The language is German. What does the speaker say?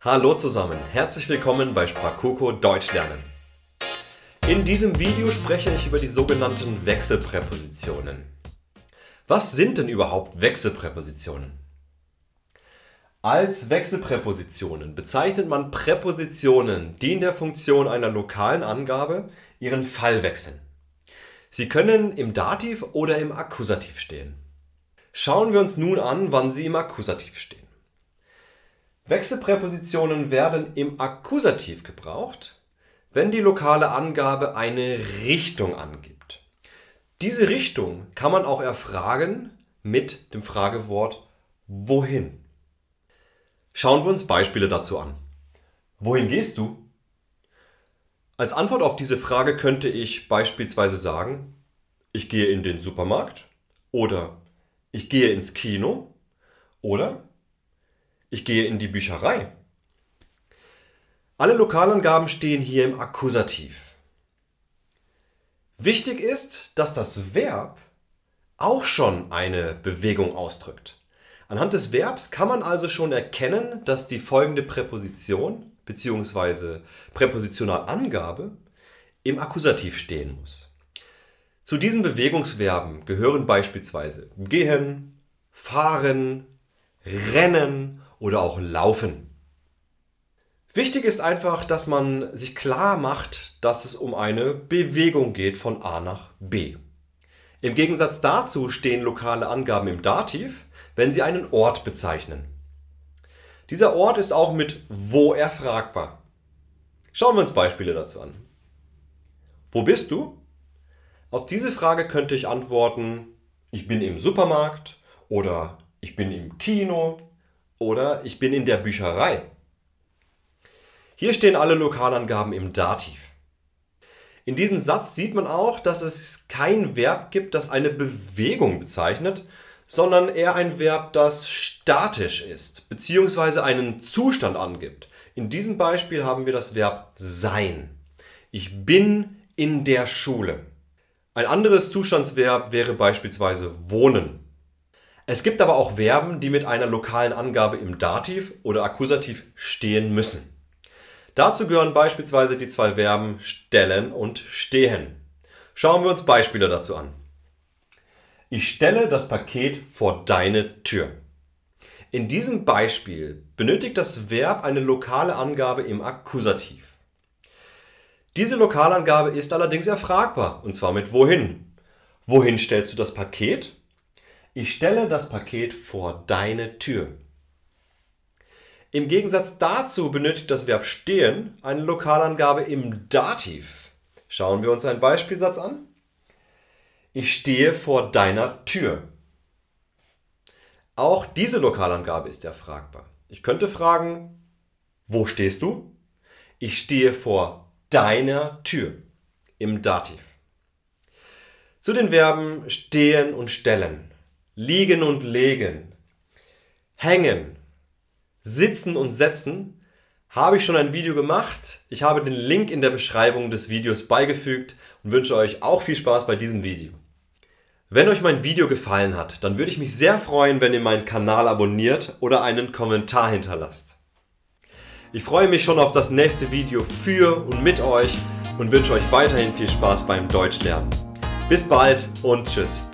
Hallo zusammen, herzlich willkommen bei Sprachkoko Deutsch lernen. In diesem Video spreche ich über die sogenannten Wechselpräpositionen. Was sind denn überhaupt Wechselpräpositionen? Als Wechselpräpositionen bezeichnet man Präpositionen, die in der Funktion einer lokalen Angabe ihren Fall wechseln. Sie können im Dativ oder im Akkusativ stehen. Schauen wir uns nun an, wann sie im Akkusativ stehen. Wechselpräpositionen werden im Akkusativ gebraucht, wenn die lokale Angabe eine Richtung angibt. Diese Richtung kann man auch erfragen mit dem Fragewort wohin. Schauen wir uns Beispiele dazu an. Wohin gehst du? Als Antwort auf diese Frage könnte ich beispielsweise sagen, ich gehe in den Supermarkt oder ich gehe ins Kino oder ich gehe in die Bücherei. Alle Lokalangaben stehen hier im Akkusativ. Wichtig ist, dass das Verb auch schon eine Bewegung ausdrückt. Anhand des Verbs kann man also schon erkennen, dass die folgende Präposition bzw. Präpositionalangabe im Akkusativ stehen muss. Zu diesen Bewegungsverben gehören beispielsweise gehen, fahren, rennen oder auch Laufen. Wichtig ist einfach, dass man sich klar macht, dass es um eine Bewegung geht von A nach B. Im Gegensatz dazu stehen lokale Angaben im Dativ, wenn sie einen Ort bezeichnen. Dieser Ort ist auch mit wo erfragbar. Schauen wir uns Beispiele dazu an. Wo bist du? Auf diese Frage könnte ich antworten, ich bin im Supermarkt oder ich bin im Kino oder ich bin in der Bücherei. Hier stehen alle Lokalangaben im Dativ. In diesem Satz sieht man auch, dass es kein Verb gibt, das eine Bewegung bezeichnet, sondern eher ein Verb, das statisch ist, beziehungsweise einen Zustand angibt. In diesem Beispiel haben wir das Verb sein. Ich bin in der Schule. Ein anderes Zustandsverb wäre beispielsweise wohnen. Es gibt aber auch Verben, die mit einer lokalen Angabe im Dativ oder Akkusativ stehen müssen. Dazu gehören beispielsweise die zwei Verben stellen und stehen. Schauen wir uns Beispiele dazu an. Ich stelle das Paket vor deine Tür. In diesem Beispiel benötigt das Verb eine lokale Angabe im Akkusativ. Diese Lokalangabe ist allerdings erfragbar, und zwar mit wohin. Wohin stellst du das Paket? Ich stelle das Paket vor deine Tür. Im Gegensatz dazu benötigt das Verb stehen eine Lokalangabe im Dativ. Schauen wir uns einen Beispielsatz an. Ich stehe vor deiner Tür. Auch diese Lokalangabe ist erfragbar. Ich könnte fragen, wo stehst du? Ich stehe vor deiner Tür im Dativ. Zu den Verben stehen und stellen liegen und legen, hängen, sitzen und setzen, habe ich schon ein Video gemacht. Ich habe den Link in der Beschreibung des Videos beigefügt und wünsche euch auch viel Spaß bei diesem Video. Wenn euch mein Video gefallen hat, dann würde ich mich sehr freuen, wenn ihr meinen Kanal abonniert oder einen Kommentar hinterlasst. Ich freue mich schon auf das nächste Video für und mit euch und wünsche euch weiterhin viel Spaß beim Deutschlernen. Bis bald und tschüss.